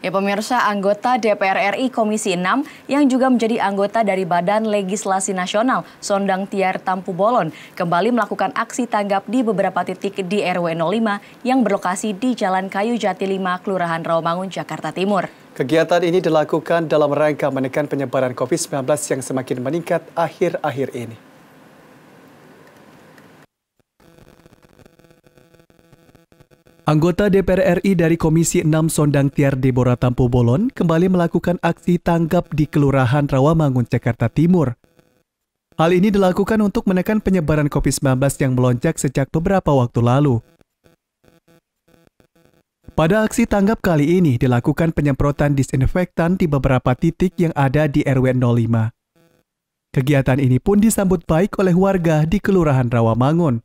Ya pemirsa, anggota DPR RI Komisi 6 yang juga menjadi anggota dari Badan Legislasi Nasional Sondang Tiar Tampu Bolon kembali melakukan aksi tanggap di beberapa titik di RW 05 yang berlokasi di Jalan Kayu Jati 5, Kelurahan Rawamangun, Jakarta Timur. Kegiatan ini dilakukan dalam rangka menekan penyebaran COVID-19 yang semakin meningkat akhir-akhir ini. Anggota DPR RI dari Komisi 6 Sondang Tiar Deborah Tampu Bolon kembali melakukan aksi tanggap di Kelurahan Rawamangun, Jakarta Timur. Hal ini dilakukan untuk menekan penyebaran COVID-19 yang melonjak sejak beberapa waktu lalu. Pada aksi tanggap kali ini dilakukan penyemprotan disinfektan di beberapa titik yang ada di RW 05. Kegiatan ini pun disambut baik oleh warga di Kelurahan Rawamangun.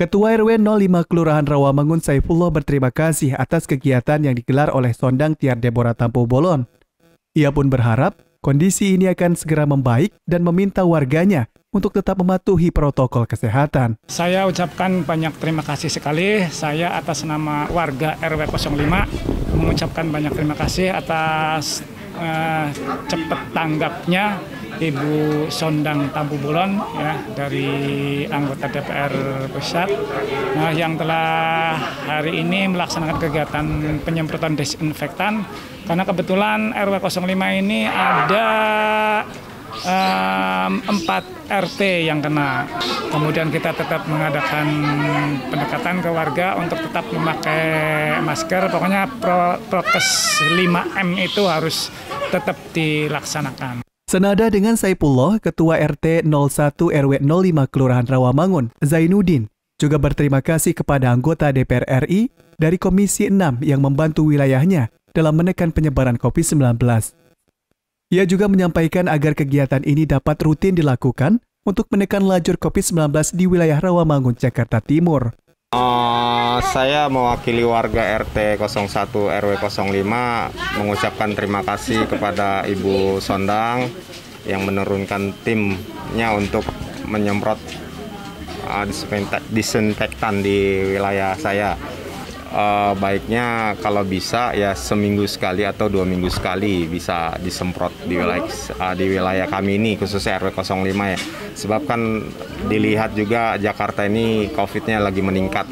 Ketua RW 05 Kelurahan Rawamangun Saifullah berterima kasih atas kegiatan yang digelar oleh Sondang Tiar Deborah Tampu Bolon. Ia pun berharap kondisi ini akan segera membaik dan meminta warganya untuk tetap mematuhi protokol kesehatan. Saya ucapkan banyak terima kasih sekali saya atas nama warga RW 05 mengucapkan banyak terima kasih atas eh, cepat tanggapnya Ibu Sondang Tampu Bolon ya dari anggota DPR pusat nah, yang telah hari ini melaksanakan kegiatan penyemprotan desinfektan karena kebetulan RW 05 ini ada um, 4 RT yang kena. Kemudian kita tetap mengadakan pendekatan ke warga untuk tetap memakai masker. Pokoknya protes prokes 5M itu harus tetap dilaksanakan. Senada dengan Saipullah, Ketua RT 01 RW 05 Kelurahan Rawamangun, Zainuddin, juga berterima kasih kepada anggota DPR RI dari Komisi 6 yang membantu wilayahnya dalam menekan penyebaran COVID-19. Ia juga menyampaikan agar kegiatan ini dapat rutin dilakukan untuk menekan lajur COVID-19 di wilayah Rawamangun, Jakarta Timur. Uh, saya mewakili warga RT 01 RW 05 mengucapkan terima kasih kepada Ibu Sondang yang menurunkan timnya untuk menyemprot uh, disinfektan di wilayah saya uh, baiknya kalau bisa ya seminggu sekali atau dua minggu sekali bisa disemprot di wilayah uh, di wilayah kami ini khususnya RW 05 ya. Sebab kan dilihat juga Jakarta ini COVID-nya lagi meningkat.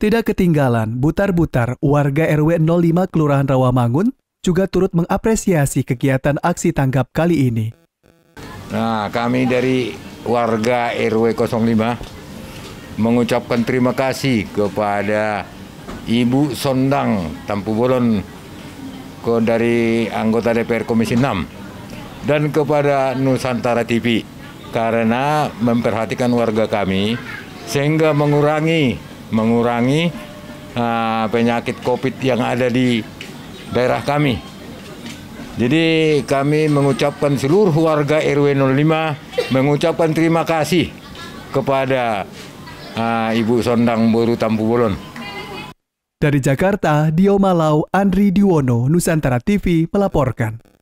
Tidak ketinggalan, butar-butar warga RW 05 Kelurahan Rawamangun juga turut mengapresiasi kegiatan aksi tanggap kali ini. Nah, kami dari warga RW 05 mengucapkan terima kasih kepada Ibu Sondang Tampu Bolon dari anggota DPR Komisi 6 dan kepada Nusantara TV karena memperhatikan warga kami sehingga mengurangi mengurangi uh, penyakit COVID yang ada di daerah kami. Jadi kami mengucapkan seluruh warga RW 05 mengucapkan terima kasih kepada uh, Ibu Sondang Boru Tampu Bolon. Dari Jakarta, Dio Malau, Andri Diwono, Nusantara TV melaporkan.